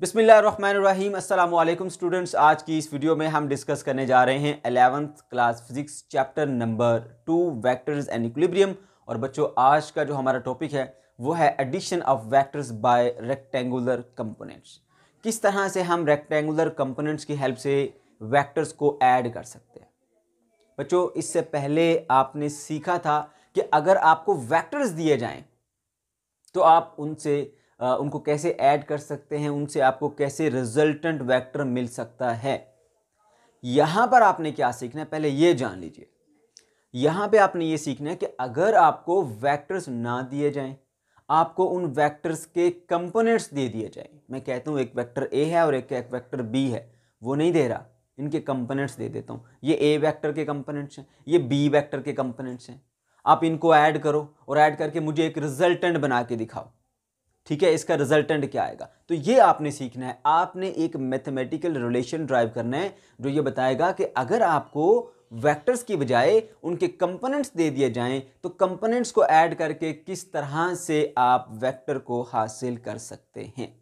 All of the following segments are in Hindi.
बिसमीम अल्लाम स्टूडेंट्स आज की इस वीडियो में हम डिस्कस करने जा रहे हैं eleventh class physics chapter number two vectors and equilibrium और बच्चों आज का जो हमारा टॉपिक है वो है addition of vectors by rectangular components किस तरह से हम रेक्टेंगुलर कंपोनेंट्स की हेल्प से वैक्टर्स को ऐड कर सकते हैं बच्चों इससे पहले आपने सीखा था कि अगर आपको वैक्टर्स दिए जाएँ तो आप उनसे उनको कैसे ऐड कर सकते हैं उनसे आपको कैसे रिजल्टेंट वेक्टर मिल सकता है यहाँ पर आपने क्या सीखना है पहले ये जान लीजिए यहाँ पे आपने ये सीखना है कि अगर आपको वेक्टर्स ना दिए जाएं आपको उन वेक्टर्स के कंपोनेंट्स दे दिए जाएं मैं कहता हूँ एक वेक्टर ए है और एक एक वेक्टर बी है वो नहीं दे रहा इनके कंपोनेंट्स दे देता हूँ ये ए वेक्टर के कंपोनेंट्स हैं ये बी वेक्टर के कंपोनेंट्स हैं आप इनको ऐड करो और ऐड करके मुझे एक रिजल्टेंट बना के दिखाओ ठीक है इसका रिजल्टेंट क्या आएगा तो ये आपने सीखना है आपने एक मैथमेटिकल रिलेशन ड्राइव करना है जो ये बताएगा कि अगर आपको वेक्टर्स की बजाय उनके कंपोनेंट्स दे दिए जाएं तो कंपोनेंट्स को ऐड करके किस तरह से आप वेक्टर को हासिल कर सकते हैं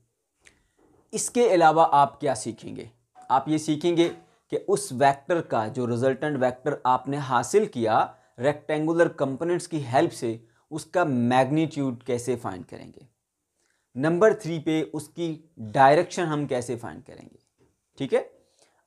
इसके अलावा आप क्या सीखेंगे आप ये सीखेंगे कि उस वेक्टर का जो रिजल्टेंट वेक्टर आपने हासिल किया रेक्टेंगुलर कंपोनेंट्स की हेल्प से उसका मैग्नीट्यूड कैसे फाइंड करेंगे नंबर थ्री पे उसकी डायरेक्शन हम कैसे फाइंड करेंगे ठीक है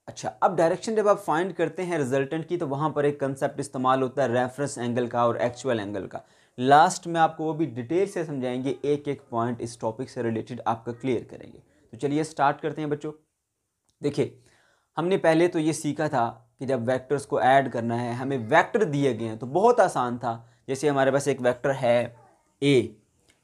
अच्छा अब डायरेक्शन जब आप फाइंड करते हैं रिजल्टेंट की तो वहाँ पर एक कंसेप्ट इस्तेमाल होता है रेफरेंस एंगल का और एक्चुअल एंगल का लास्ट में आपको वो भी डिटेल से समझाएंगे एक एक पॉइंट इस टॉपिक से रिलेटेड आपका क्लियर करेंगे तो चलिए स्टार्ट करते हैं बच्चों देखिए हमने पहले तो ये सीखा था कि जब वेक्टर्स को ऐड करना है हमें वेक्टर दिए गए हैं तो बहुत आसान था जैसे हमारे पास एक वेक्टर है ए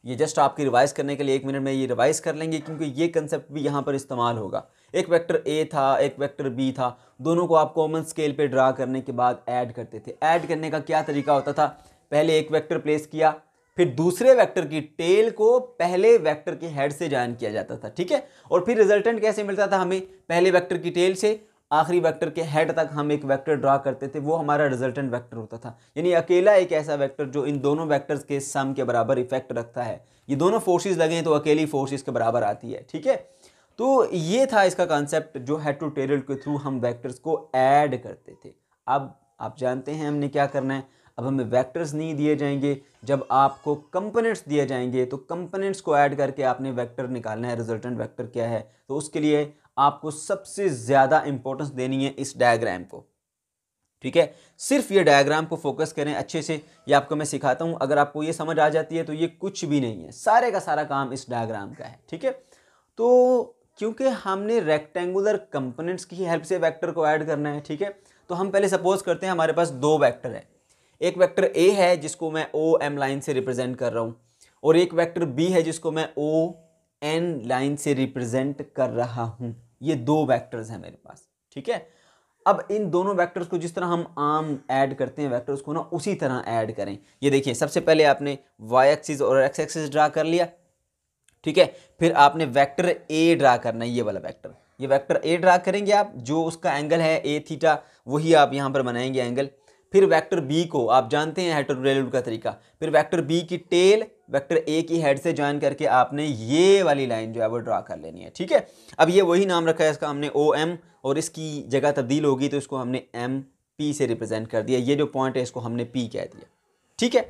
ये जस्ट आपकी रिवाइज़ करने के लिए एक मिनट में ये रिवाइज़ कर लेंगे क्योंकि ये कंसेप्ट भी यहाँ पर इस्तेमाल होगा एक वेक्टर ए था एक वेक्टर बी था दोनों को आप कॉमन स्केल पे ड्रा करने के बाद ऐड करते थे ऐड करने का क्या तरीका होता था पहले एक वेक्टर प्लेस किया फिर दूसरे वेक्टर की टेल को पहले वेक्टर के हेड से ज्वाइन किया जाता था ठीक है और फिर रिजल्टेंट कैसे मिलता था हमें पहले वेक्टर की टेल से आखिरी वेक्टर के हेड तक हम एक वेक्टर ड्रा करते थे वो हमारा रिजल्टेंट वेक्टर होता था यानी अकेला एक ऐसा वेक्टर जो इन दोनों वेक्टर्स के सम के बराबर इफेक्ट रखता है ये दोनों फोर्सेस लगे तो अकेली फोर्सेस के बराबर आती है ठीक है तो ये था इसका कॉन्सेप्ट जो टू टेरियल के थ्रू हम वैक्टर्स को ऐड करते थे अब आप जानते हैं हमने क्या करना है अब हमें वैक्टर्स नहीं दिए जाएंगे जब आपको कंपोनेंट्स दिए जाएंगे तो कंपोनेंट्स को ऐड करके आपने वेक्टर निकालना है रिजल्टेंट वेक्टर क्या है तो उसके लिए आपको सबसे ज़्यादा इंपॉर्टेंस देनी है इस डायग्राम को ठीक है सिर्फ ये डायग्राम को फोकस करें अच्छे से ये आपको मैं सिखाता हूँ अगर आपको ये समझ आ जाती है तो ये कुछ भी नहीं है सारे का सारा काम इस डायग्राम का है ठीक है तो क्योंकि हमने रेक्टेंगुलर कंपोनेंट्स की हेल्प से वेक्टर को ऐड करना है ठीक है तो हम पहले सपोज करते हैं हमारे पास दो वेक्टर है एक वेक्टर ए है जिसको मैं ओ एम लाइन से रिप्रेजेंट कर रहा हूँ और एक वेक्टर बी है जिसको मैं ओ एन लाइन से रिप्रेजेंट कर रहा हूँ ये दो वैक्टर्स हैं मेरे पास ठीक है अब इन दोनों वैक्टर्स को जिस तरह हम आम ऐड करते हैं वैक्टर्स को ना उसी तरह ऐड करें ये देखिए सबसे पहले आपने वाई एक्सिस और एक्स एक्सिस ड्रा कर लिया ठीक है फिर आपने वैक्टर ए ड्रा करना है ये वाला वैक्टर ये वैक्टर ए ड्रा करेंगे आप जो उसका एंगल है ए थीटा वही आप यहाँ पर बनाएंगे एंगल फिर वैक्टर बी को आप जानते हैं हेटर का तरीका फिर वैक्टर बी की टेल वेक्टर ए की हेड से ज्वाइन करके आपने ये वाली लाइन जो है वो ड्रा कर लेनी है ठीक है अब ये वही नाम रखा है इसका हमने ओ एम और इसकी जगह तब्दील होगी तो इसको हमने एम पी से रिप्रेजेंट कर दिया ये जो पॉइंट है इसको हमने पी कह दिया ठीक है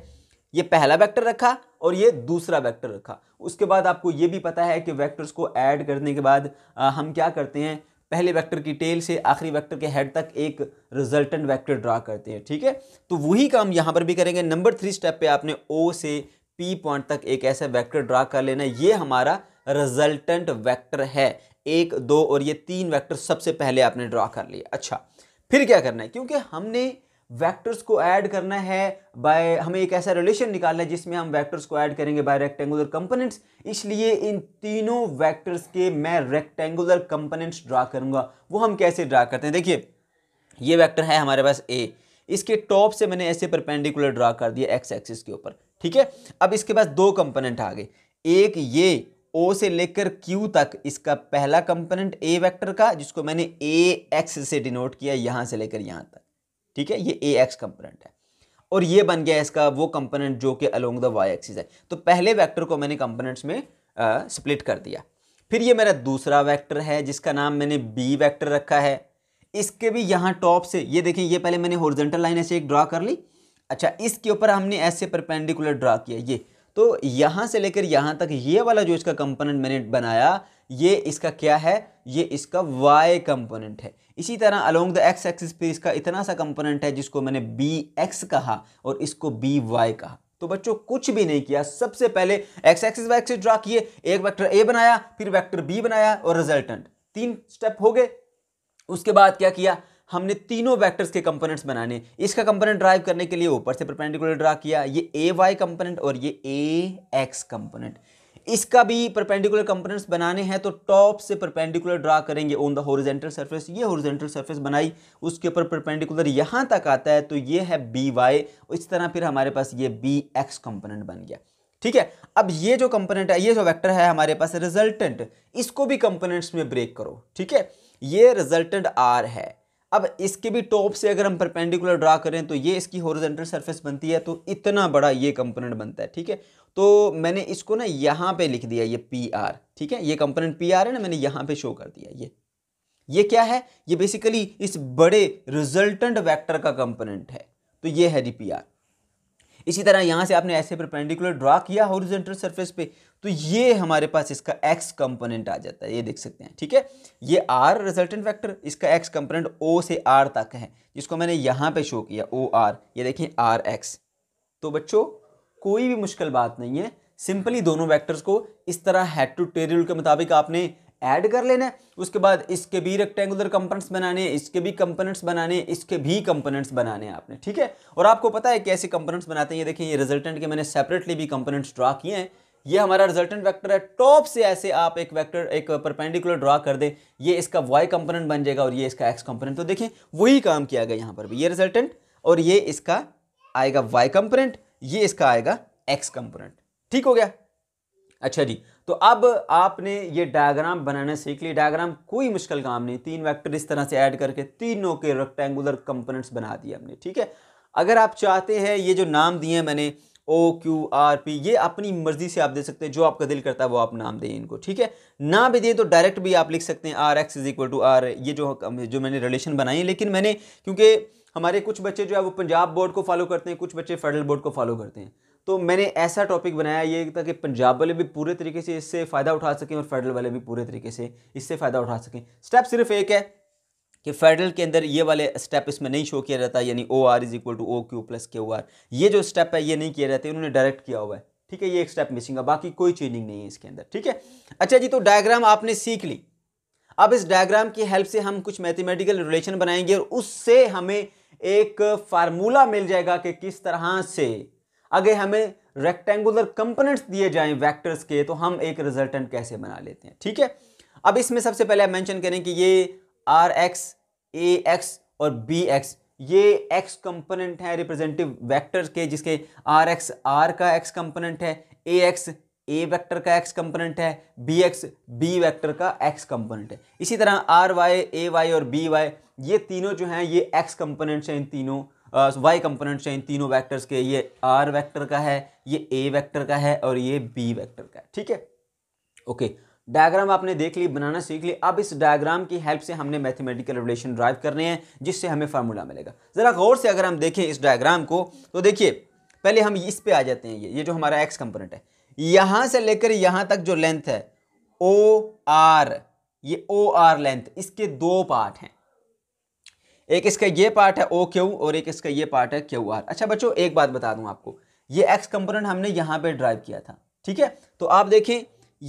ये पहला वेक्टर रखा और ये दूसरा वेक्टर रखा उसके बाद आपको ये भी पता है कि वेक्टर्स को ऐड करने के बाद आ, हम क्या करते हैं पहले वेक्टर की टेल से आखिरी वेक्टर के हेड तक एक रिजल्टेंट वेक्टर ड्रा करते हैं ठीक है तो वही काम यहाँ पर भी करेंगे नंबर थ्री स्टेप पे आपने ओ से पी पॉइंट तक एक ऐसा वेक्टर ड्रा कर लेना ये हमारा रिजल्टेंट वेक्टर है एक दो और ये तीन वेक्टर सबसे पहले आपने ड्रा कर लिए अच्छा फिर क्या करना है क्योंकि हमने वेक्टर्स को ऐड करना है बाय हमें एक ऐसा रिलेशन निकालना है जिसमें हम वेक्टर्स को ऐड करेंगे बाय रेक्टेंगुलर कंपोनेंट्स इसलिए इन तीनों वेक्टर्स के मैं रेक्टेंगुलर कंपोनेंट्स ड्रा करूंगा वो हम कैसे ड्रा करते हैं देखिए ये वेक्टर है हमारे पास ए इसके टॉप से मैंने ऐसे परपेंडिकुलर ड्रा कर दिया एक्स एक्सिस के ऊपर ठीक है अब इसके पास दो कंपोनेंट आ गए एक ये ओ से लेकर क्यू तक इसका पहला कंपोनेंट ए वेक्टर का जिसको मैंने ए एक्स से डिनोट किया यहां से लेकर यहां तक ठीक है ये ए एक्स कंपोनेंट है और ये बन गया इसका वो कंपोनेंट जो कि अलोंग द वाई एक्सिस है तो पहले वेक्टर को मैंने कंपोनेंट्स में स्प्लिट कर दिया फिर ये मेरा दूसरा वैक्टर है जिसका नाम मैंने बी वैक्टर रखा है इसके भी यहाँ टॉप से ये देखें ये पहले मैंने होर्जेंटल लाइन ऐसे एक ड्रा कर ली अच्छा इसके ऊपर हमने ऐसे परपेंडिकुलर ड्रा किया ये तो यहाँ से लेकर यहाँ तक ये वाला जो इसका कंपोनेंट मैंने बनाया ये इसका क्या है ये इसका वाई कंपोनेंट है इसी तरह अलोंग द एक्स एक्सिस पे इसका इतना सा कंपोनेंट है जिसको मैंने बी एक्स कहा और इसको बी वाई कहा तो बच्चों कुछ भी नहीं किया सबसे पहले X axis Y axis draw किए एक वैक्टर ए बनाया फिर वैक्टर बी बनाया और रिजल्टेंट तीन स्टेप हो गए उसके बाद क्या किया हमने तीनों वेक्टर्स के कंपोनेंट्स बनाने इसका कंपोनेंट ड्राइव करने के लिए ऊपर से परपेंडिकुलर ड्रा किया ये ए वाई कंपोनेंट और ये ए एक्स कंपोनेंट इसका भी परपेंडिकुलर कंपोनेंट्स बनाने हैं तो टॉप से परपेंडिकुलर ड्रा करेंगे ऑन द होरिजेंटल सरफेस ये होरिजेंटल सरफेस बनाई उसके ऊपर परपेंडिकुलर यहां तक आता है तो ये है बी वाई इस तरह फिर हमारे पास ये बी एक्स कंपोनेंट बन गया ठीक है अब ये जो कंपोनेंट है ये जो वेक्टर है हमारे पास रिजल्टेंट इसको भी कंपोनेंट्स में ब्रेक करो ठीक है ये रिजल्टेंट आर है अब इसके भी टॉप से अगर हम परपेंडिकुलर ड्रा करें तो ये इसकी हॉरिजेंटल सरफेस बनती है तो इतना बड़ा ये कंपोनेंट बनता है ठीक है तो मैंने इसको ना यहाँ पे लिख दिया ये पी आर ठीक है ये कंपोनेंट पी आर है ना मैंने यहाँ पे शो कर दिया ये ये क्या है ये बेसिकली इस बड़े रिजल्टेंट वैक्टर का कंपोनेंट है तो ये है जी पी आर इसी तरह यहाँ से आपने ऐसे परपेंडिकुलर ड्रा किया हॉरिजेंटल सरफेस पे तो ये हमारे पास इसका एक्स कंपोनेंट आ जाता है ये देख सकते हैं ठीक है ये आर रिजल्टेंट वेक्टर इसका एक्स कंपोनेंट ओ से आर तक है जिसको मैंने यहाँ पे शो किया ओ आर ये देखें आर एक्स तो बच्चों कोई भी मुश्किल बात नहीं है सिंपली दोनों वैक्टर्स को इस तरह हेड टू टेरियल के मुताबिक आपने ऐड कर लेना है उसके बाद इसके भी रेक्टेंगुलर कंपोनेंट्स बनाने इसके भी कंपोनेंट्स बनाने इसके भी कंपोनेंट्स बनाने आपने ठीक है और आपको पता है कैसे कंपोनेंट्स बनाते हैं ये देखिए ये रिजल्टेंट के मैंने सेपरेटली भी कंपोनेंट्स ड्रा किए हैं ये हमारा रिजल्टेंट वेक्टर है टॉप से ऐसे आप एक वेक्टर एक परपेंडिकुलर ड्रा कर दें ये इसका वाई कंपोनेंट बन जाएगा और ये इसका एक्स कंपोनेंट तो देखिए वही काम किया गया यहाँ पर भी ये रिजल्टेंट और ये इसका आएगा वाई कंपोनेंट ये इसका आएगा एक्स कंपोनेंट ठीक हो गया अच्छा जी तो अब आपने ये डायग्राम बनाना सीख लिया डायग्राम कोई मुश्किल काम नहीं तीन वेक्टर इस तरह से ऐड करके तीनों के रेक्टेंगुलर कंपोनेंट्स बना दिए हमने ठीक है अगर आप चाहते हैं ये जो नाम दिए मैंने ओ क्यू आर पी ये अपनी मर्ज़ी से आप दे सकते हैं जो आपका दिल करता है वो आप नाम दें इनको ठीक है ना भी दें तो डायरेक्ट भी आप लिख सकते हैं R X is equal to R ये जो जो मैंने रिलेशन बनाई है लेकिन मैंने क्योंकि हमारे कुछ बच्चे जो है वो पंजाब बोर्ड को फॉलो करते हैं कुछ बच्चे फेडरल बोर्ड को फॉलो करते हैं तो मैंने ऐसा टॉपिक बनाया ये ताकि पंजाब वाले भी पूरे तरीके से इससे फ़ायदा उठा सकें और फेडरल वाले भी पूरे तरीके से इससे फ़ायदा उठा सकें स्टेप सिर्फ एक है कि फेडरल के अंदर ये वाले स्टेप इसमें नहीं शो किया जाता यानी O R is equal to O Q plus के ओ आर ये जो स्टेप है ये नहीं किया जाता उन्होंने डायरेक्ट किया हुआ है ठीक है ये एक स्टेप मिसिंग है बाकी कोई चेंजिंग नहीं है इसके अंदर ठीक है अच्छा जी तो डायग्राम आपने सीख ली अब इस डायग्राम की हेल्प से हम कुछ मैथमेटिकल रिलेशन बनाएंगे और उससे हमें एक फार्मूला मिल जाएगा कि किस तरह से अगर हमें रेक्टेंगुलर कंपोनेंट्स दिए जाएं वेक्टर्स के तो हम एक रिजल्टेंट कैसे बना लेते हैं ठीक है अब इसमें सबसे पहले आप मैंशन करें कि ये आर एक्स ए एक्स और बी एक्स ये एक्स कंपोनेंट है रिप्रेजेंटेटिव वेक्टर के जिसके आर एक्स आर का एक्स कंपोनेंट है ए एक्स ए वैक्टर का एक्स कंपोनेंट है बी एक्स बी वैक्टर का एक्स कंपोनेंट है इसी तरह आर वाई ए वाई और बी वाई ये तीनों जो हैं ये एक्स कंपोनेंट्स हैं इन तीनों वाई कंपोनेंट्स हैं इन तीनों वैक्टर्स के ये आर वैक्टर का है ये ए वैक्टर का है और ये बी वैक्टर का है ठीक है ओके डायग्राम आपने देख ली बनाना सीख ली अब इस डायग्राम की हेल्प से हमने मैथमेटिकल रिलेशन ड्राइव करने हैं जिससे हमें फार्मूला मिलेगा ज़रा गौर से अगर हम देखें इस डायग्राम को तो देखिए पहले हम इस पे आ जाते हैं ये ये जो हमारा एक्स कंपोनेंट है यहाँ से लेकर यहाँ तक जो लेंथ है ओ आर ये ओ आर लेंथ इसके दो पार्ट हैं एक इसका ये पार्ट है ओ क्यू और एक इसका ये पार्ट है क्यू आर अच्छा बच्चों एक बात बता दूं आपको ये एक्स कंपोनेंट हमने यहाँ पे ड्राइव किया था ठीक है तो आप देखें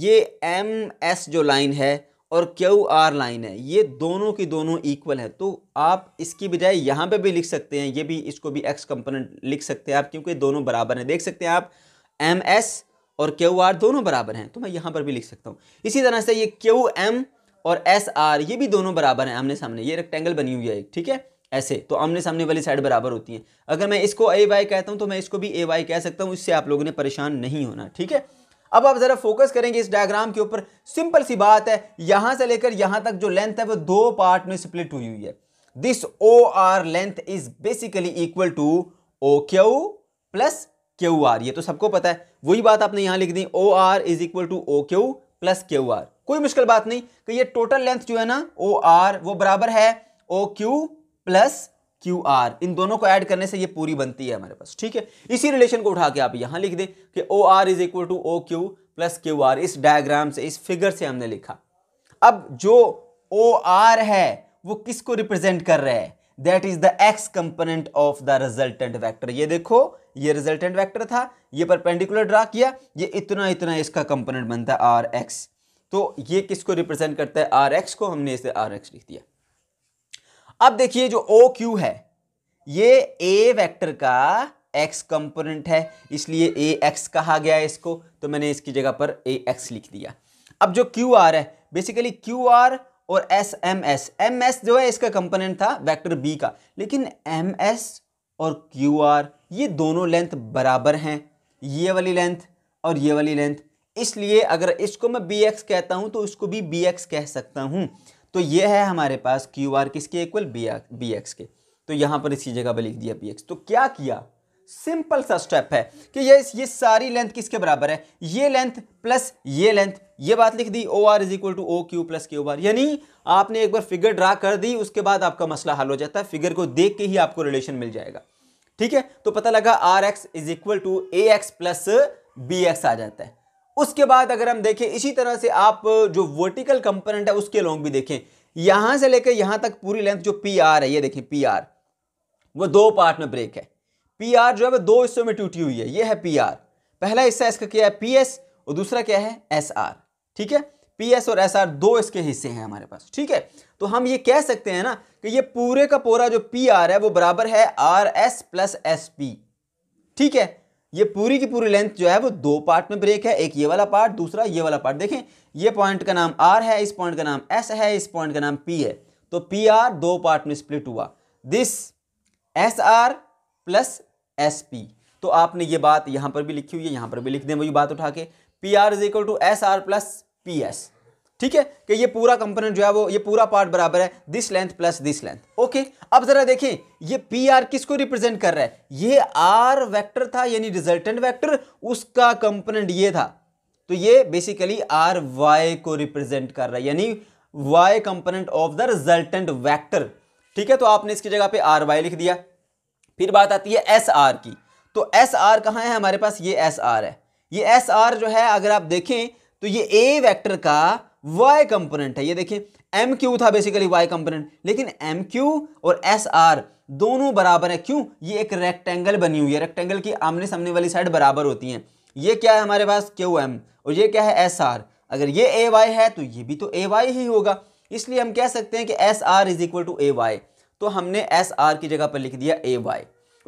ये एम एस जो लाइन है और क्यू आर लाइन है ये दोनों की दोनों इक्वल है तो आप इसकी बजाय यहाँ पे भी लिख सकते हैं ये भी इसको भी एक्स कंपोनेंट लिख सकते हैं आप क्योंकि दोनों बराबर हैं देख सकते हैं आप एम एस और क्यू आर दोनों बराबर हैं तो मैं यहाँ पर भी लिख सकता हूँ इसी तरह से ये क्यू एम और एस आर ये भी दोनों बराबर हैं आमने सामने ये रेक्टेंगल बनी हुई है ठीक है ऐसे तो आमने सामने वाली साइड बराबर होती है अगर मैं इसको ए वाई कहता हूँ तो मैं इसको भी ए वाई कह सकता हूँ इससे आप लोगों ने परेशान नहीं होना ठीक है अब आप ज़रा फोकस करेंगे इस डायग्राम के ऊपर सिंपल सी बात है यहाँ से लेकर यहाँ तक जो लेंथ है वो दो पार्ट में स्प्लिट हुई हुई है this O R length is basically equal to O Q plus Q R ये तो सबको पता है वही बात आपने यहाँ लिख दी O R is equal to O Q plus Q R कोई मुश्किल बात नहीं कि ये टोटल लेंथ जो है ना ओ आर वो बराबर है O Q plus Q R इन दोनों को ऐड करने से ये पूरी बनती है हमारे पास ठीक है इसी रिलेशन को उठा के आप यहां लिख दें कि O R is equal to O Q plus Q R इस डायग्राम से इस फिगर से हमने लिखा अब जो ओ आर है वो किसको रिप्रेजेंट कर रहा है that is the X component of the resultant vector ये देखो ये रिजल्टेंट वैक्टर था ये परपेंडिकुलर ड्रा किया ये इतना इतना इसका कंपोनेंट बनता है आर एक्स तो ये किसको रिप्रेजेंट करता है आर एक्स को हमने इसे आर एक्स लिख दिया अब देखिए जो ओ क्यू है ये ए वेक्टर का एक्स कंपोनेंट है इसलिए ए एक्स कहा गया है इसको तो मैंने इसकी जगह पर ए एक्स लिख दिया अब जो क्यू आर है बेसिकली क्यू आर और S M S M S जो है इसका कंपोनेंट था वेक्टर बी का लेकिन एम एस और क्यू आर ये दोनों लेंथ बराबर हैं ये वाली लेंथ और ये वाली लेंथ इसलिए अगर इसको मैं बी एक्स कहता हूँ तो इसको भी बी एक्स कह सकता हूँ तो ये है हमारे पास क्यू आर किसके इक्वल बी बी एक्स के तो यहाँ पर इसकी जगह पर लिख दिया बी एक्स तो क्या किया सिंपल सा स्टेप है कि ये ये सारी लेंथ किसके बराबर है ये लेंथ प्लस ये लेंथ ये बात लिख दी O R is equal to O Q plus Q R यानी आपने एक बार फिगर ड्रा कर दी उसके बाद आपका मसला हल हो जाता है फिगर को देख के ही आपको रिलेशन मिल जाएगा ठीक है तो पता लगा R X is equal to A X plus B X आ जाता है उसके बाद अगर हम देखें इसी तरह से आप जो वर्टिकल कंपोनेंट है उसके लॉन्ग भी देखें यहां से लेकर यहां तक पूरी लेंथ जो पी आर है ये देखें पी आर वो दो पार्ट में ब्रेक है पी आर जो है वो दो हिस्सों में टूटी हुई है ये है पी आर पहला हिस्सा इसका क्या है पी एस और दूसरा क्या है एस आर ठीक है पी एस और एस आर दो इसके हिस्से हैं हमारे पास ठीक है तो हम ये कह सकते हैं ना कि ये पूरे का पूरा जो पी आर है वो बराबर है R S plus S P ठीक है ये पूरी की पूरी लेंथ जो है वो दो पार्ट में ब्रेक है एक ये वाला पार्ट दूसरा ये वाला पार्ट देखें ये पॉइंट का नाम आर है इस पॉइंट का नाम एस है इस पॉइंट का नाम पी है तो पी आर दो पार्ट में स्प्लिट हुआ this S R plus S P तो आपने ये बात यहां पर भी लिखी हुई है यहां पर भी लिख दें वही बात उठा के P R is equal to S R plus P S ठीक है कि ये पूरा कंपोनेंट जो है वो ये पूरा पार्ट बराबर है this length plus this length okay अब जरा देखें ये पी आर किसको रिप्रेजेंट कर रहा है ये आर वेक्टर था यानी रिजल्टेंट वेक्टर उसका कंपोनेंट ये था तो ये बेसिकली आर वाई को रिप्रेजेंट कर रहा है यानी Y component of the resultant vector ठीक है तो आपने इसकी जगह पर आर वाई लिख दिया फिर बात आती है एस आर की तो एस आर कहाँ है हमारे पास ये एस आर है ये एस आर जो है अगर आप देखें तो ये ए वैक्टर का y कंपोनेंट है ये देखिए एम क्यू था बेसिकली वाई कंपोनेंट लेकिन एम क्यू और एस आर दोनों बराबर है क्यों ये एक रेक्टेंगल बनी हुई है रेक्टेंगल की आमने सामने वाली साइड बराबर होती हैं ये क्या है हमारे पास क्यू एम और ये क्या है एस आर अगर ये ए वाई है तो ये भी तो ए वाई ही होगा इसलिए हम कह सकते हैं कि S R is equal to A Y तो हमने एस आर की जगह पर लिख दिया ए वाई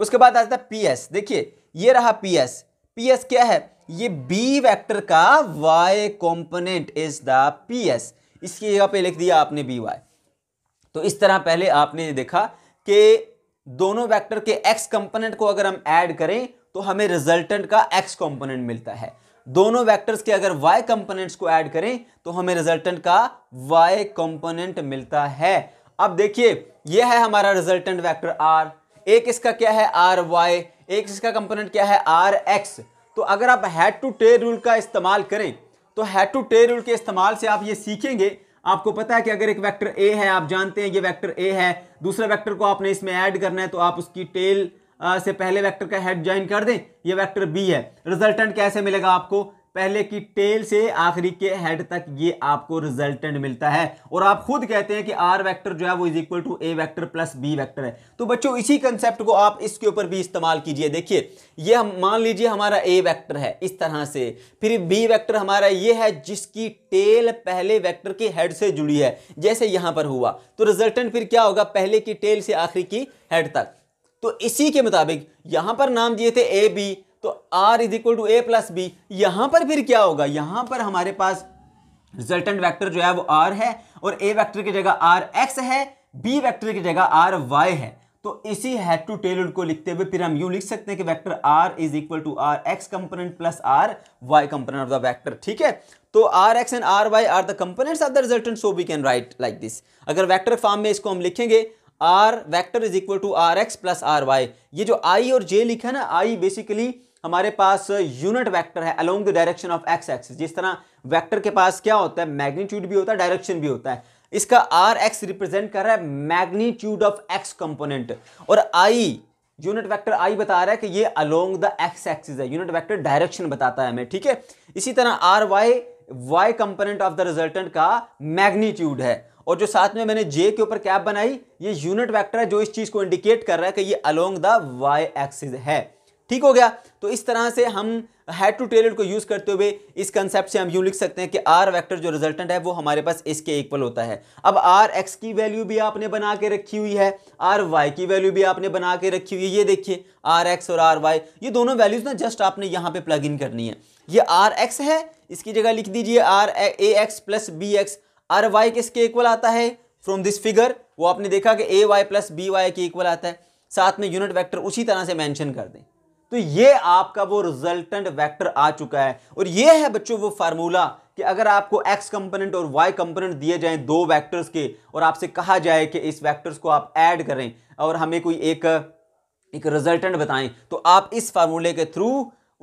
उसके बाद आता है पी एस देखिए ये रहा पी एस पी एस क्या है ये बी वेक्टर का Y component is the P S इसकी जगह पे लिख दिया आपने बी वाई तो इस तरह पहले आपने देखा कि दोनों वेक्टर के एक्स कंपोनेंट को अगर हम ऐड करें तो हमें रिजल्टेंट का एक्स कंपोनेंट मिलता है दोनों वेक्टर्स के अगर y कंपोनेंट्स को ऐड करें तो हमें रिजल्टेंट का y कंपोनेंट मिलता है अब देखिए यह है हमारा रिजल्टेंट वेक्टर आर एक इसका क्या है आर वाई एक इसका कंपोनेंट क्या है आर एक्स तो अगर आप हैड टू टे रूल का इस्तेमाल करें तो हैड टू टे रूल के इस्तेमाल से आप ये सीखेंगे आपको पता है कि अगर एक वेक्टर ए है आप जानते हैं ये वेक्टर ए है दूसरे वेक्टर को आपने इसमें ऐड करना है तो आप उसकी टेल से पहले वेक्टर का हेड ज्वाइन कर दें ये वेक्टर बी है रिजल्टेंट कैसे मिलेगा आपको पहले की टेल से आखिरी के हेड तक ये आपको रिजल्टेंट मिलता है और आप खुद कहते हैं कि आर वैक्टर जो है वो is equal to A vector plus B vector है तो बच्चों इसी कंसेप्ट को आप इसके ऊपर भी इस्तेमाल कीजिए देखिए ये हम मान लीजिए हमारा ए वैक्टर है इस तरह से फिर बी वैक्टर हमारा ये है जिसकी टेल पहले वैक्टर के हेड से जुड़ी है जैसे यहां पर हुआ तो रिजल्टेंट फिर क्या होगा पहले की टेल से आखिरी की हेड तक तो इसी के मुताबिक यहां पर नाम दिए थे ए बी तो R is equal to A plus B यहां पर फिर क्या होगा यहां पर हमारे पास रिजल्टेंट वेक्टर जो है वो आर है और ए वेक्टर की जगह आर एक्स है बी वेक्टर की जगह आर वाई है तो इसी हेड टू टेल को लिखते हुए फिर हम यू लिख सकते हैं कि vector R is equal to R X component plus R Y component of the vector ठीक है तो R X and R Y are the components of the resultant so we can write like this अगर वेक्टर फॉर्म में इसको हम लिखेंगे R vector is equal to R X plus R Y ये जो आई और जे लिखा ना आई बेसिकली हमारे पास यूनिट वेक्टर है along the direction of X X जिस तरह वेक्टर के पास क्या होता है मैग्नीट्यूड भी होता है डायरेक्शन भी होता है इसका आर एक्स रिप्रेजेंट कर रहा है मैग्नीट्यूड ऑफ एक्स कंपोनेंट और आई यूनिट वेक्टर आई बता रहा है कि ये अलोंग द एक्स एक्सिस है यूनिट वेक्टर डायरेक्शन बताता है हमें ठीक है इसी तरह R Y Y component of the resultant का मैग्नीट्यूड है और जो साथ में मैंने जे के ऊपर कैप बनाई ये यूनिट वेक्टर है जो इस चीज को इंडिकेट कर रहा है कि ये अलोंग द वाई एक्सिस है ठीक हो गया तो इस तरह से हम हेड टू टेलर को यूज़ करते हुए इस कंसेप्ट से हम यूँ लिख सकते हैं कि आर वैक्टर जो रिजल्टेंट है वो हमारे पास इसके इक्वल होता है अब आर एक्स की वैल्यू भी आपने बना के रखी हुई है आर वाई की वैल्यू भी आपने बना के रखी हुई है ये देखिए आर एक्स और आर वाई ये दोनों वैल्यूज़ ना जस्ट आपने यहाँ पर प्लग इन करनी है ये आर एक्स है इसकी जगह लिख दीजिए R A X plus B X R Y किसके इक्वल आता है फ्रॉम दिस फिगर वो आपने देखा कि A Y plus B Y के इक्वल आता है साथ में यूनिट वैक्टर उसी तरह से मैंशन कर दें तो ये आपका वो रिजल्टेंट वेक्टर आ चुका है और ये है बच्चों वो फार्मूला कि अगर आपको एक्स कंपोनेंट और वाई कंपोनेंट दिए जाएं दो वेक्टर्स के और आपसे कहा जाए कि इस वेक्टर्स को आप ऐड करें और हमें कोई एक एक रिजल्टेंट बताएं तो आप इस फार्मूले के थ्रू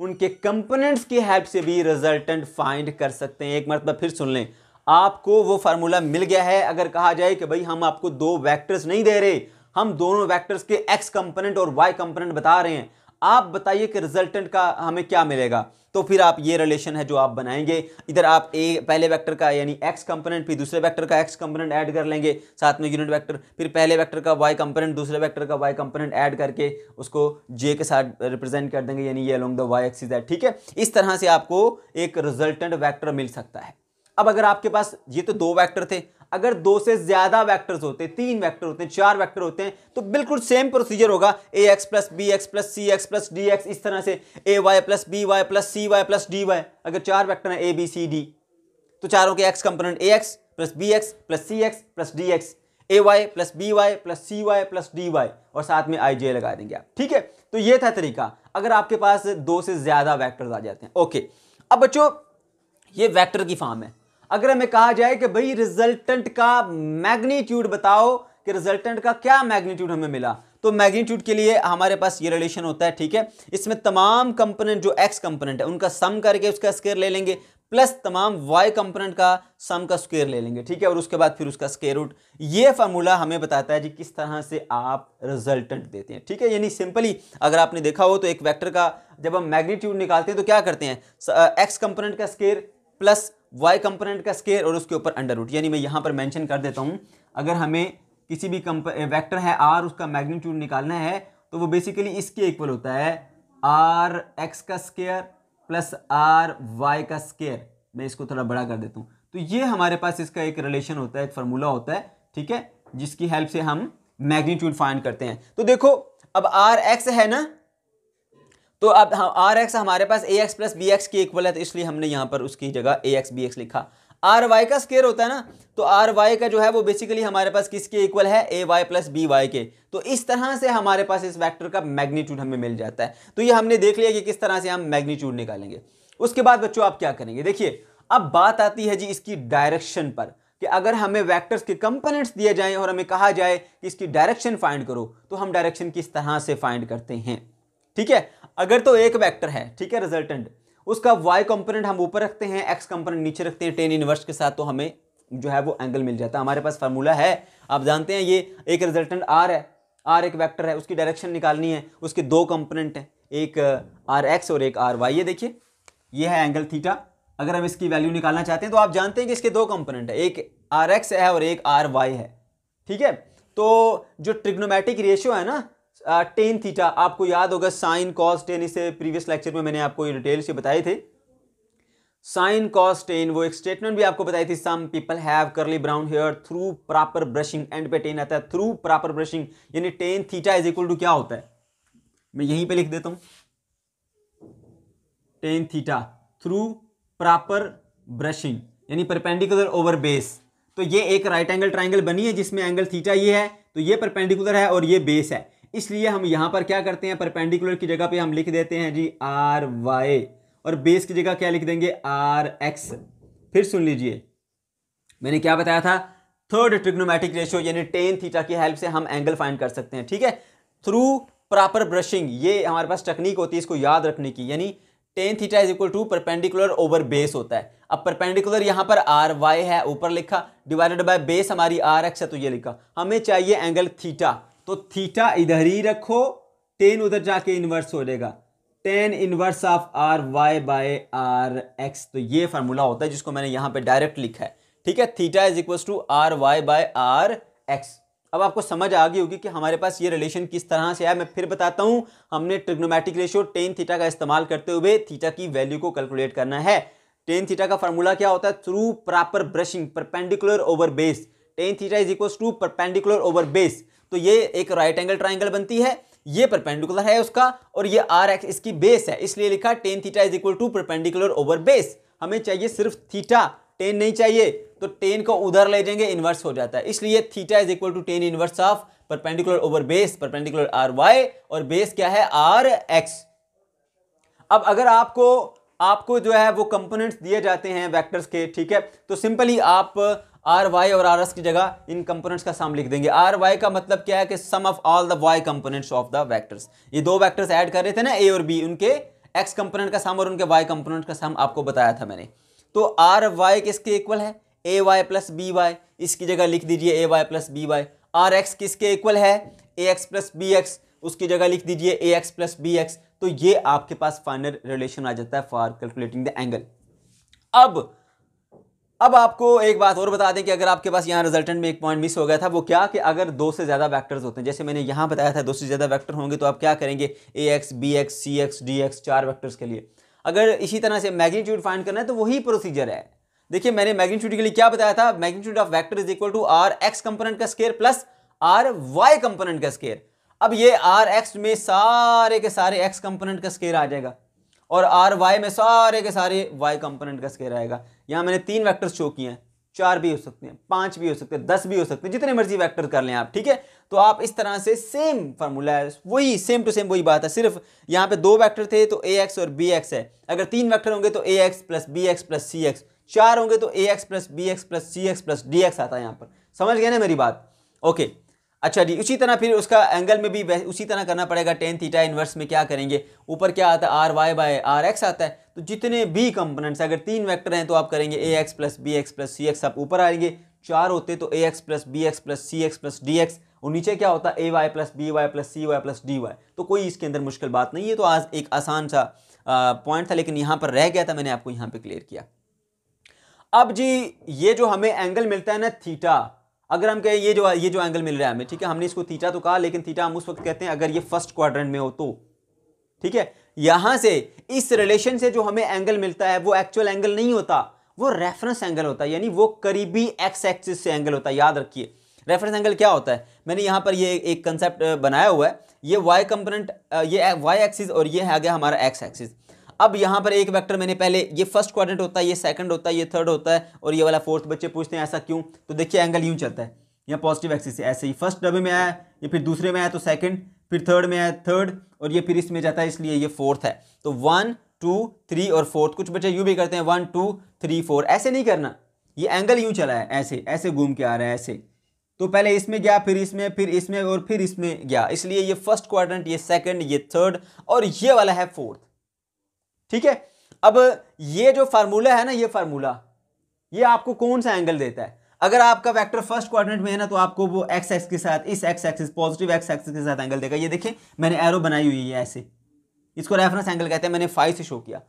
उनके कंपोनेंट्स की हेल्प से भी रिजल्टेंट फाइंड कर सकते हैं एक मरतबा फिर सुन लें आपको वो फार्मूला मिल गया है अगर कहा जाए कि भाई हम आपको दो वैक्टर्स नहीं दे रहे हम दोनों वैक्टर्स के एक्स कंपोनेंट और वाई कंपोनेंट बता रहे हैं आप बताइए कि रिजल्टेंट का हमें क्या मिलेगा तो फिर आप ये रिलेशन है जो आप बनाएंगे इधर आप ए पहले वेक्टर का यानी एक्स कंपोनेंट फिर दूसरे वेक्टर का एक्स कंपोनेंट ऐड कर लेंगे साथ में यूनिट वेक्टर फिर पहले वेक्टर का वाई कंपोनेंट दूसरे वेक्टर का वाई कंपोनेंट ऐड करके उसको जे के साथ रिप्रेजेंट कर देंगे यानी ये अलोंग द वाई एक्सिस है ठीक है इस तरह से आपको एक रिजल्टेंट वैक्टर मिल सकता है अब अगर आपके पास ये तो दो वैक्टर थे अगर दो से ज्यादा वैक्टर्स होते हैं तीन वैक्टर होते हैं चार वैक्टर होते हैं तो बिल्कुल सेम प्रोसीजर होगा A X plus B X plus C X plus D X इस तरह से A Y plus B Y plus C Y plus D Y अगर चार वैक्टर हैं ए बी सी डी तो चारों के X component A X plus B X plus C X plus D X A Y plus B Y plus C Y plus D Y और साथ में आई जे लगा देंगे आप ठीक है तो ये था तरीका अगर आपके पास दो से ज़्यादा वैक्टर्स आ जाते हैं ओके अब बच्चों ये वैक्टर की फॉर्म है अगर हमें कहा जाए कि भाई रिजल्टेंट का मैग्नीट्यूड बताओ कि रिजल्टेंट का क्या मैग्नीट्यूड हमें मिला तो मैग्नीट्यूड के लिए हमारे पास ये रिलेशन होता है ठीक है इसमें तमाम कंपोनेंट जो एक्स कंपोनेंट है उनका सम करके उसका स्केयर ले लेंगे प्लस तमाम वाई कंपोनेंट का सम का स्केयर ले लेंगे ठीक है और उसके बाद फिर उसका स्केयर रूट ये फार्मूला हमें बताता है जी किस तरह से आप रिजल्टेंट देते हैं ठीक है यानी सिंपली अगर आपने देखा हो तो एक वैक्टर का जब हम मैग्नीट्यूड निकालते हैं तो क्या करते हैं एक्स कंपोनेंट का स्केयर प्लस वाई कंपोनेंट का स्केयर और उसके ऊपर अंडर रूट यानी मैं यहाँ पर मैंशन कर देता हूँ अगर हमें किसी भी कंप वैक्टर है आर उसका मैग्नीट्यूड निकालना है तो वो बेसिकली इसके इक्वल होता है आर एक्स का स्केयर प्लस आर वाई का स्केयर मैं इसको थोड़ा बड़ा कर देता हूँ तो ये हमारे पास इसका एक रिलेशन होता है एक फार्मूला होता है ठीक है जिसकी हेल्प से हम मैग्नीट्यूड फाइंड करते हैं तो देखो अब आर एक्स है ना तो अब हम आर एक्स हमारे पास A X plus B X की इक्वल है तो इसलिए हमने यहाँ पर उसकी जगह ए एक्स बी एक्स लिखा आर वाई का स्केयर होता है ना तो आर वाई का जो है वो बेसिकली हमारे पास किसके इक्वल है A Y plus B Y के तो इस तरह से हमारे पास इस वेक्टर का मैग्नीट्यूड हमें मिल जाता है तो ये हमने देख लिया कि किस तरह से हम मैग्नीट्यूड निकालेंगे उसके बाद बच्चों आप क्या करेंगे देखिए अब बात आती है जी इसकी डायरेक्शन पर कि अगर हमें वेक्टर्स के कंपोनेंट्स दिए जाएं और हमें कहा जाए कि इसकी डायरेक्शन फाइंड करो तो हम डायरेक्शन किस तरह से फाइंड करते हैं ठीक है अगर तो एक वेक्टर है ठीक है रिजल्टेंट उसका वाई कंपोनेंट हम ऊपर रखते हैं एक्स कंपोनेंट नीचे रखते हैं टेन इनवर्स के साथ तो हमें जो है वो एंगल मिल जाता है हमारे पास फार्मूला है आप जानते हैं ये एक रिजल्टेंट आर है आर एक वेक्टर है उसकी डायरेक्शन निकालनी है उसके दो कंपोनेंट हैं एक आर uh, एक्स और एक आर वाई ये देखिए ये है एंगल थीटा अगर हम इसकी वैल्यू निकालना चाहते हैं तो आप जानते हैं कि इसके दो कंपोनेंट है एक आर एक्स है और एक आर वाई है ठीक है तो जो ट्रिग्नोमेटिक रेशियो है ना टेन थीटा आपको याद होगा साइन कॉस टेन इसे प्रीवियस लेक्चर में मैंने आपको डिटेल से बताए थे साइन कॉस टेन वो एक स्टेटमेंट भी आपको बताई थी some people have curly brown hair through proper brushing and पे टेन आता है थ्रू प्रॉपर ब्रशिंग यानी tan theta is equal to क्या होता है मैं यहीं पे लिख देता हूं tan theta through proper brushing यानी परपेंडिकुलर ओवर बेस तो ये एक राइट एंगल ट्राइंगल बनी है जिसमें एंगल थीटा ये है तो ये परपेंडिकुलर है और ये बेस है इसलिए हम यहां पर क्या करते हैं परपेंडिकुलर की जगह पे हम लिख देते हैं जी आर वाई और बेस की जगह क्या लिख देंगे आर एक्स फिर सुन लीजिए मैंने क्या बताया था थर्ड ट्रिग्नोमेटिक रेशियो यानी टेन थीटा की हेल्प से हम एंगल फाइंड कर सकते हैं ठीक है थ्रू प्रॉपर ब्रशिंग ये हमारे पास टेक्निक होती है इसको याद रखने की यानी tan theta is equal to perpendicular over base होता है अब परपेंडिकुलर यहाँ पर आर वाई है ऊपर लिखा डिवाइडेड बाय बेस हमारी आर एक्स है तो ये लिखा हमें चाहिए एंगल थीटा तो थीटा इधर ही रखो टेन उधर जाके इन्वर्स हो जाएगा tan inverse of R Y by R X तो ये फार्मूला होता है जिसको मैंने यहाँ पे डायरेक्ट लिखा है ठीक है theta is equal to R Y by R X अब आपको समझ आ गई होगी कि हमारे पास ये रिलेशन किस तरह से आया मैं फिर बताता हूँ हमने ट्रिग्नोमेटिक रेशियो टेन थीटा का इस्तेमाल करते हुए थीटा की वैल्यू को कैलकुलेट करना है टेन थीटा का फार्मूला क्या होता है through proper brushing perpendicular over base tan theta is equal to perpendicular over base तो ये एक राइट एंगल ट्राइंगल बनती है ये परपेंडिकुलर है उसका और ये आर एक्स इसकी बेस है इसलिए लिखा tan theta is equal to perpendicular over base हमें चाहिए सिर्फ थीटा टेन नहीं चाहिए तो टेन को उधर ले जाएंगे इन्वर्स हो जाता है इसलिए theta is equal to tan inverse of perpendicular over base perpendicular R Y और बेस क्या है आर एक्स अब अगर आपको आपको जो है वो कंपोनेंट्स दिए जाते हैं वेक्टर्स के ठीक है तो सिंपली आप आर वाई और आर एस की जगह इन कंपोनेंट्स का सम लिख देंगे आर वाई का मतलब क्या है कि sum of all the Y components of the vectors ये दो वेक्टर्स ऐड कर रहे थे ना ए और बी उनके एक्स कंपोनेंट का सम और उनके वाई कंपोनेंट का सम आपको बताया था मैंने तो आर वाई किसके इक्वल है A Y plus B Y इसकी जगह लिख दीजिए A Y plus B Y R X किसके इक्वल है A X plus B X उसकी जगह लिख दीजिए A X plus B X तो ये आपके पास फाइनल रिलेशन आ जाता है फॉर कैलकुलेटिंग द एंगल अब अब आपको एक बात और बता दें कि अगर आपके पास यहाँ रिजल्टेंट में एक पॉइंट मिस हो गया था वो क्या कि अगर दो से ज़्यादा वैक्टर्स होते हैं जैसे मैंने यहाँ बताया था दो से ज़्यादा वैक्टर होंगे तो आप क्या करेंगे A X B X C X D X चार वैक्टर्स के लिए अगर इसी तरह से मैग्नीट्यूड फाइंड करना है तो वही प्रोसीजर है देखिए मैंने मैग्नीट्यूड के लिए क्या बताया था magnitude of vector is equal to R X component का square plus R Y component का स्केयर अब ये आर एक्स में सारे के सारे एक्स कंपोनेंट का स्केयर आ जाएगा और आर वाई में सारे के सारे वाई कंपोनेंट कस के आएगा यहाँ मैंने तीन वैक्टर्स शो किए हैं चार भी हो सकते हैं पाँच भी हो सकते हैं दस भी हो सकते हैं जितने मर्जी वैक्टर कर लें आप ठीक है तो आप इस तरह से सेम फार्मूला है वही सेम टू सेम वही बात है सिर्फ यहाँ पे दो वैक्टर थे तो ए एक्स और बी एक्स है अगर तीन वैक्टर होंगे तो A X plus B X plus C X चार होंगे तो A X plus B X plus C X plus D X आता है यहाँ पर समझ गए ना मेरी बात ओके अच्छा जी उसी तरह फिर उसका एंगल में भी उसी तरह करना पड़ेगा टेन थीटा इन्वर्स में क्या करेंगे ऊपर क्या आता है R Y by R X आता है तो जितने भी कंपोनेंट्स अगर तीन वेक्टर हैं तो आप करेंगे A X plus B X plus C X आप ऊपर आएंगे चार होते तो A X plus B X plus C X plus D X और नीचे क्या होता है A Y plus B Y plus C Y plus D Y तो कोई इसके अंदर मुश्किल बात नहीं है तो आज एक आसान सा पॉइंट था लेकिन यहाँ पर रह गया था मैंने आपको यहाँ पर क्लियर किया अब जी ये जो हमें एंगल मिलता है ना थीटा अगर हम कहें ये जो ये जो एंगल मिल रहा है हमें ठीक है हमने इसको थीटा तो कहा लेकिन थीटा हम उस वक्त कहते हैं अगर ये फर्स्ट क्वाड्रेंट में हो तो ठीक है यहां से इस रिलेशन से जो हमें एंगल मिलता है वो एक्चुअल एंगल नहीं होता वो रेफरेंस एंगल होता है यानी वो करीबी एक्स एक्सिस से एंगल होता है याद रखिए रेफरेंस एंगल क्या होता है मैंने यहाँ पर ये एक कंसेप्ट बनाया हुआ है ये वाई कंपोनेंट ये वाई एक्सिस और ये है आ गया हमारा एक्स एक्सिस अब यहाँ पर एक वैक्टर मैंने पहले ये फर्स्ट क्वाड्रेंट होता है ये सेकंड होता है ये थर्ड होता है और ये वाला फोर्थ बच्चे पूछते हैं ऐसा क्यों तो देखिए एंगल यूँ चलता है यहाँ पॉजिटिव एक्सिस से ऐसे ही फर्स्ट डबे में आया ये फिर दूसरे में आया तो सेकंड फिर थर्ड में आया थर्ड और ये फिर इसमें जाता है इसलिए ये फोर्थ है तो वन टू थ्री और फोर्थ कुछ बच्चे यूँ भी करते हैं वन टू थ्री फोर ऐसे नहीं करना ये एंगल यूँ चला है ऐसे ऐसे घूम के आ रहा है ऐसे तो पहले इसमें गया फिर इसमें फिर इसमें और फिर इसमें गया इसलिए ये फर्स्ट क्वाड्रेंट ये सेकंड ये थर्ड और ये वाला है फोर्थ ठीक है अब ये जो फार्मूला है ना ये फार्मूला ये आपको कौन सा एंगल देता है अगर आपका वेक्टर फर्स्ट क्वाड्रेंट में है ना तो आपको वो एक्स एक्स के साथ इस X axis positive x axis के साथ एंगल देगा ये देखें मैंने एरो बनाई हुई है ऐसे इसको रेफरेंस एंगल कहते हैं मैंने फाइव से शो किया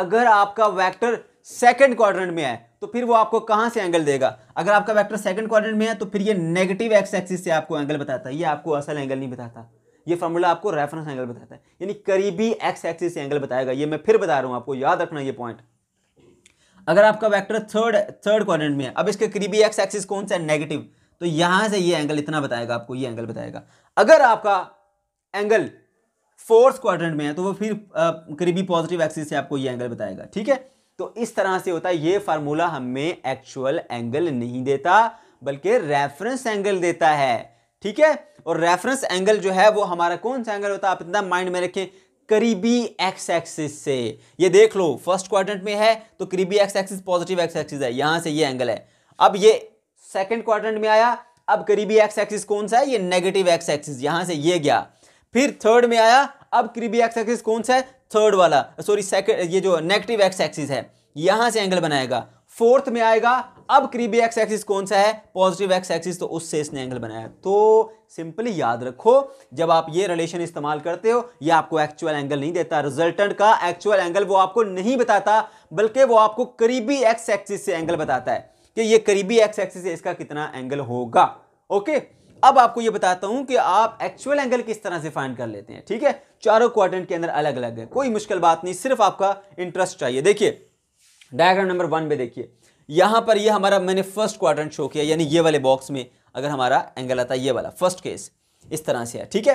अगर आपका वेक्टर सेकंड क्वाड्रेंट में है तो फिर वो आपको कहाँ से एंगल देगा अगर आपका वेक्टर सेकंड क्वाड्रेंट में है तो फिर ये नेगेटिव एक्स एक्सिस से आपको एंगल बताता है ये आपको असल एंगल नहीं बताता ये फार्मूला आपको रेफरेंस एंगल बताता है यानी करीबी एक्स एक्सिस एंगल बताएगा ये मैं फिर बता रहा हूँ आपको याद रखना ये पॉइंट अगर आपका वैक्टर थर्ड थर्ड क्वाड्रेंट में है अब इसके करीबी एक्स एक्सिस कौन सा है नेगेटिव तो यहाँ से ये एंगल इतना बताएगा आपको ये एंगल बताएगा अगर आपका एंगल फोर्थ क्वाड्रेंट में है तो वो फिर करीबी पॉजिटिव एक्सिस से आपको ये एंगल बताएगा ठीक है तो इस तरह से होता है ये फार्मूला हमें एक्चुअल एंगल नहीं देता बल्कि रेफरेंस एंगल देता है ठीक है और रेफरेंस एंगल जो है वो हमारा कौन सा एंगल होता है आप इतना माइंड में रखें करीबी एक्स एक्सिस से ये देख लो फर्स्ट क्वार्टेंट में है तो करीबी X axis positive x axis है यहां से ये एंगल है अब ये सेकंड क्वार्टेंट में आया अब करीबी एक्स एक्सिस कौन सा है ये नेगेटिव एक्स एक्सिस यहां से ये गया फिर थर्ड में आया अब करीबी एक्स एक्सिस कौन सा है थर्ड वाला सॉरी सेकंड ये जो नेगेटिव एक्स एक्सिस है यहां से एंगल बनाएगा फोर्थ में आएगा अब करीबी एक्स एक्सिस कौन सा है पॉजिटिव एक्स एक्सिस तो उससे इसने एंगल बनाया तो सिंपली याद रखो जब आप ये रिलेशन इस्तेमाल करते हो ये आपको एक्चुअल एंगल नहीं देता रिजल्टेंट का एक्चुअल एंगल वो आपको नहीं बताता बल्कि वो आपको करीबी एक्स एक्सिस से एंगल बताता है कि ये करीबी एक्स एक्सिस से इसका कितना एंगल होगा ओके अब आपको ये बताता हूं कि आप एक्चुअल एंगल किस तरह से फाइंड कर लेते हैं ठीक है चारों क्वाड्रेंट के अंदर अलग अलग है कोई मुश्किल बात नहीं सिर्फ आपका इंटरेस्ट चाहिए देखिए डायग्राम नंबर वन में देखिए यहाँ पर ये यह हमारा मैंने फर्स्ट क्वाड्रेंट शो किया यानी ये वाले बॉक्स में अगर हमारा एंगल आता है ये वाला फर्स्ट केस इस तरह से है ठीक है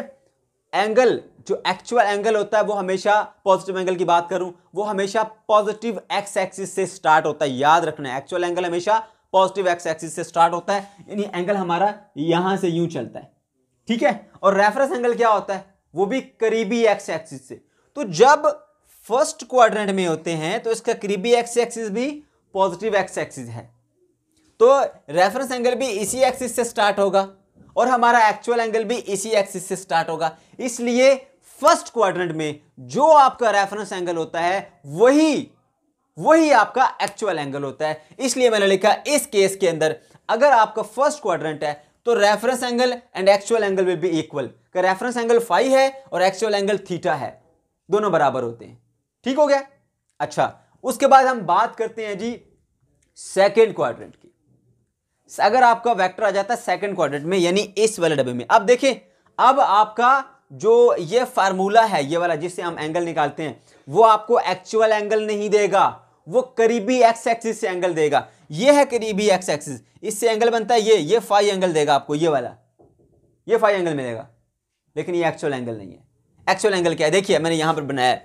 एंगल जो एक्चुअल एंगल होता है वो हमेशा पॉजिटिव एंगल की बात करूं वो हमेशा पॉजिटिव एक्स एक्सिस से स्टार्ट होता है याद रखना एक्चुअल एंगल हमेशा पॉजिटिव एक्स एक्सिस से स्टार्ट होता है यानी एंगल हमारा यहां से यूं चलता है ठीक है और रेफरेंस एंगल क्या होता है वो भी करीबी एक्स एक्सिस से तो जब फर्स्ट क्वाड्रेंट में होते हैं तो इसका करीबी एक्स एक्सिस भी पॉजिटिव एक्स एक्सिस है तो रेफरेंस एंगल भी इसी एक्सिस से स्टार्ट होगा और हमारा एक्चुअल एंगल भी इसी एक्सिस से स्टार्ट होगा इसलिए फर्स्ट क्वाड्रेंट में जो आपका रेफरेंस एंगल होता है वही वही आपका एक्चुअल एंगल होता है इसलिए मैंने लिखा इस केस के अंदर अगर आपका फर्स्ट क्वाड्रेंट है तो reference angle and actual angle will be equal reference angle five है और एक्चुअल एंगल थीटा है दोनों बराबर होते हैं ठीक हो गया अच्छा उसके बाद हम बात करते हैं जी सेकेंड क्वाड्रेंट की अगर आपका वेक्टर आ जाता है सेकेंड क्वाड्रेंट में यानी इस वाले डब्बे में अब देखें अब आपका जो ये फार्मूला है ये वाला जिससे हम एंगल निकालते हैं वो आपको एक्चुअल एंगल नहीं देगा वो करीबी एक्स एक्सिस से एंगल देगा ये है करीबी एक्स एक्सिस इससे एंगल बनता है ये ये फाइव एंगल देगा आपको ये वाला ये फाइव एंगल मिलेगा लेकिन ये एक्चुअल एंगल नहीं है एक्चुअल एंगल क्या है देखिए मैंने यहां पर बनाया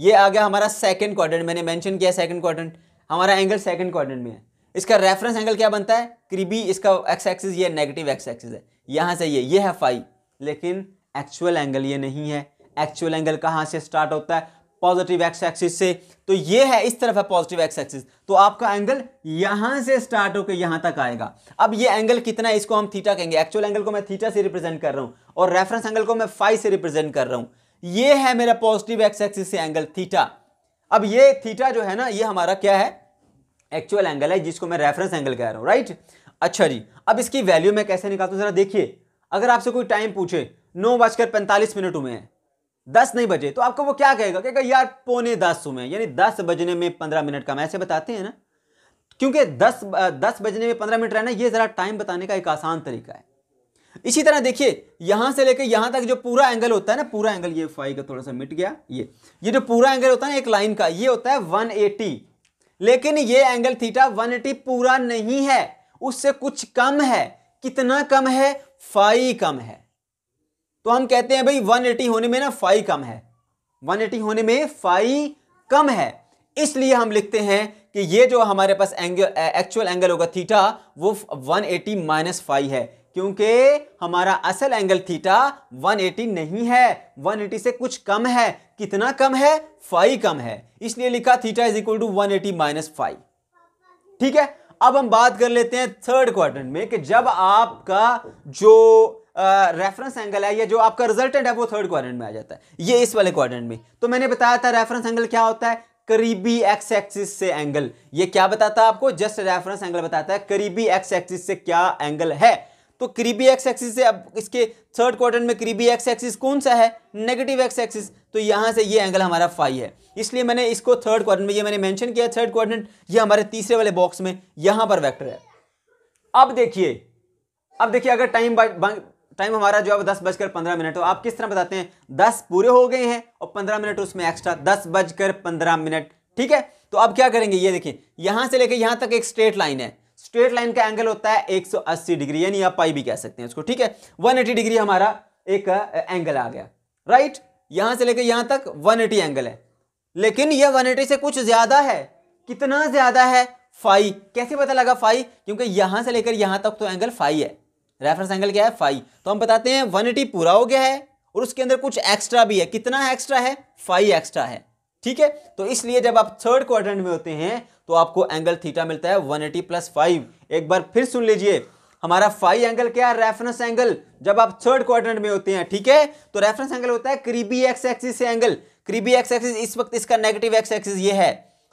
ये आ गया हमारा सेकंड क्वाड्रेंट मैंने मेंशन किया सेकंड क्वाड्रेंट हमारा एंगल सेकंड क्वाड्रेंट में है इसका रेफरेंस एंगल क्या बनता है करीबी इसका एक्स एक्सिस ये नेगेटिव एक्स एक्सिस है यहाँ से ये ये है फाइव लेकिन एक्चुअल एंगल ये नहीं है एक्चुअल एंगल कहाँ से स्टार्ट होता है पॉजिटिव एक्स एक्सिस से तो ये है इस तरफ है पॉजिटिव एक्स एक्सिस तो आपका एंगल यहाँ से स्टार्ट होकर यहाँ तक आएगा अब ये एंगल कितना है इसको हम थीटा कहेंगे एक्चुअल एंगल को मैं थीटा से रिप्रेजेंट कर रहा हूँ और रेफरेंस एंगल को मैं फाइव से रिप्रेजेंट कर रहा हूँ ये है मेरा positive x axis angle theta अब ये थीटा जो है ना ये हमारा क्या है एक्चुअल एंगल है जिसको मैं रेफरेंस एंगल कह रहा हूँ राइट अच्छा जी अब इसकी वैल्यू मैं कैसे निकालता हूँ जरा देखिए अगर आपसे कोई टाइम पूछे नौ बजकर पैंतालीस मिनट में है दस नहीं बजे तो आपको वो क्या कहेगा कहेगा यार पौने दस हुए यानी दस बजने में पंद्रह मिनट का हम ऐसे बताते हैं ना क्योंकि दस दस बजने में पंद्रह मिनट रहना ये ज़रा टाइम बताने का एक आसान तरीका है इसी तरह देखिए यहां से लेकर यहां तक जो पूरा एंगल होता है ना पूरा एंगल ये फाइव का थोड़ा सा मिट गया ये ये जो पूरा एंगल होता है ना एक लाइन का ये होता है 180 लेकिन ये एंगल थीटा 180 पूरा नहीं है उससे कुछ कम है कितना कम है फाइव कम है तो हम कहते हैं भाई 180 होने में ना फाइव कम है 180 होने में फाइव कम है इसलिए हम लिखते हैं कि ये जो हमारे पास एंगल एक्चुअल एंगल होगा थीटा वो 180 एटी माइनस फाइव है क्योंकि हमारा असल एंगल थीटा 180 नहीं है 180 से कुछ कम है कितना कम है फाइव कम है इसलिए लिखा theta is equal to one eighty minus five ठीक है अब हम बात कर लेते हैं थर्ड क्वार्टर में कि जब आपका जो रेफरेंस uh, एंगल है या जो आपका रिजल्टेंट है वो थर्ड क्वाड्रेंट में आ जाता है ये इस वाले क्वाड्रेंट में तो मैंने बताया था रेफरेंस एंगल क्या होता है करीबी एक्स एक्सिस से एंगल ये क्या बताता है आपको जस्ट रेफरेंस एंगल बताता है करीबी एक्स एक्सिस से क्या एंगल है तो क्रीबी एक्स एक्सिस से अब इसके थर्ड क्वार्टर में क्रीबी एक्स एक्सिस कौन सा है नेगेटिव एक्स एक्सिस तो यहाँ से ये एंगल हमारा फाई है इसलिए मैंने इसको थर्ड क्वार्टर में ये मैंने मैंशन किया थर्ड क्वार्टर ये हमारे तीसरे वाले बॉक्स में यहाँ पर वैक्टर है अब देखिए अब देखिए अगर टाइम टाइम हमारा जो है दस बजकर पंद्रह मिनट हो आप किस तरह बताते हैं दस पूरे हो गए हैं और पंद्रह मिनट उसमें एक्स्ट्रा दस बजकर पंद्रह मिनट ठीक है तो अब क्या करेंगे ये देखिए यहां से लेकर यहां तक एक स्ट्रेट लाइन है स्ट्रेट लाइन का एंगल होता है 180 डिग्री यानी आप पाई भी कह सकते हैं इसको ठीक है 180 डिग्री हमारा एक एंगल आ गया राइट यहां से लेकर यहां तक 180 एंगल है लेकिन यह 180 से कुछ ज्यादा है कितना ज्यादा है फाइव कैसे पता लगा फाइव क्योंकि यहां से लेकर यहां तक तो एंगल फाइव है रेफरेंस एंगल क्या है फाइव तो हम बताते हैं 180 पूरा हो गया है और उसके अंदर कुछ एक्स्ट्रा भी है कितना एक्स्ट्रा है फाइव एक्स्ट्रा है ठीक है तो इसलिए जब आप थर्ड क्वार में होते हैं तो आपको एंगल थीटा मिलता है वन एटी प्लस फाइव एक बार फिर सुन लीजिए हमारा फाइव एंगल क्या है रेफरेंस एंगल जब आप थर्ड क्वार में होते हैं ठीक है तो रेफरेंस एंगल होता है क्रीबी एक्स एक्सिस से एंगल क्रीबी एक्स एक्सिस इस वक्त इसका नेगेटिव एक्स एक्सिस ये है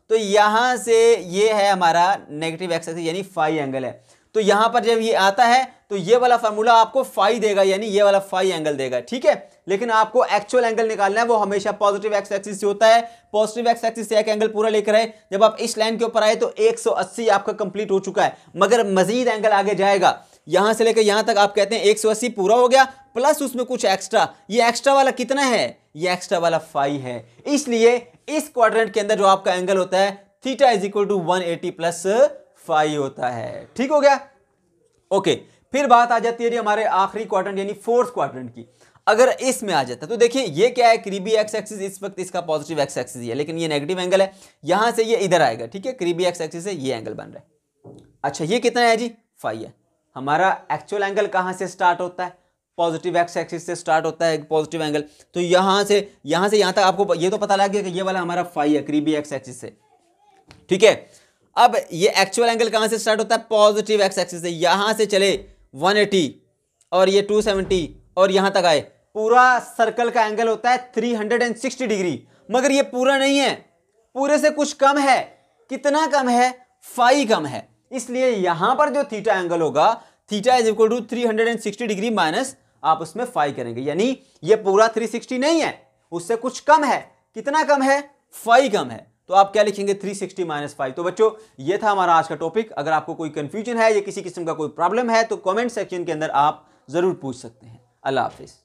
तो यहां से ये है हमारा नेगेटिव एक्स एक्सिस यानी फाइव एंगल है तो यहां पर जब ये आता है तो ये वाला फार्मूला आपको फाइव देगा यानी ये वाला फाइव एंगल देगा ठीक है लेकिन आपको एक्चुअल एंगल निकालना है वो हमेशा पॉजिटिव एक्स एक्सिस से होता है पॉजिटिव एक्स एक्सिस से एक एंगल पूरा लेकर आए जब आप इस लाइन के ऊपर आए तो 180 आपका कंप्लीट हो चुका है मगर मजीद एंगल आगे जाएगा यहां से लेकर यहां तक आप कहते हैं एक पूरा हो गया प्लस उसमें कुछ एक्स्ट्रा ये एक्स्ट्रा वाला कितना है ये एक्स्ट्रा वाला फाइव है इसलिए इस क्वाड्रेंट के अंदर जो आपका एंगल होता है theta is equal to one eighty plus five होता है ठीक हो गया ओके okay. फिर बात आ जाती है हमारे आखिरी क्वार्टन यानी फोर्थ क्वार्टन की अगर इसमें आ जाता तो देखिए ये क्या है करीबी एक्स एक्सिस इस वक्त इसका पॉजिटिव एक्स एक्सिस है लेकिन ये नेगेटिव एंगल है यहां से ये इधर आएगा ठीक है करीबी एक्स एक्सिस से ये एंगल बन रहा है अच्छा ये कितना है जी फाइव है हमारा एक्चुअल एंगल कहाँ से स्टार्ट होता है पॉजिटिव एक्स एक्सिस से स्टार्ट होता है पॉजिटिव एंगल तो यहाँ से यहाँ से यहाँ तक आपको ये तो पता लग गया कि ये वाला हमारा फाइव है करीबी एक्स एक्सिस से ठीक है अब ये एक्चुअल एंगल कहाँ से स्टार्ट होता है पॉजिटिव एक्स एक्सिस से यहाँ से चले 180 और ये 270 और यहाँ तक आए पूरा सर्कल का एंगल होता है 360 डिग्री मगर ये पूरा नहीं है पूरे से कुछ कम है कितना कम है फाइव कम है इसलिए यहाँ पर जो थीटा एंगल होगा theta is equal to three hundred and sixty degree minus आप उसमें फाइव करेंगे यानी ये पूरा थ्री सिक्सटी नहीं है उससे कुछ कम है कितना कम है फाइव कम है तो आप क्या लिखेंगे 360 सिक्सटी माइनस फाइव तो बच्चों ये था हमारा आज का टॉपिक अगर आपको कोई कन्फ्यूजन है या किसी किस्म का कोई प्रॉब्लम है तो कमेंट सेक्शन के अंदर आप ज़रूर पूछ सकते हैं अल्लाह हाफिज़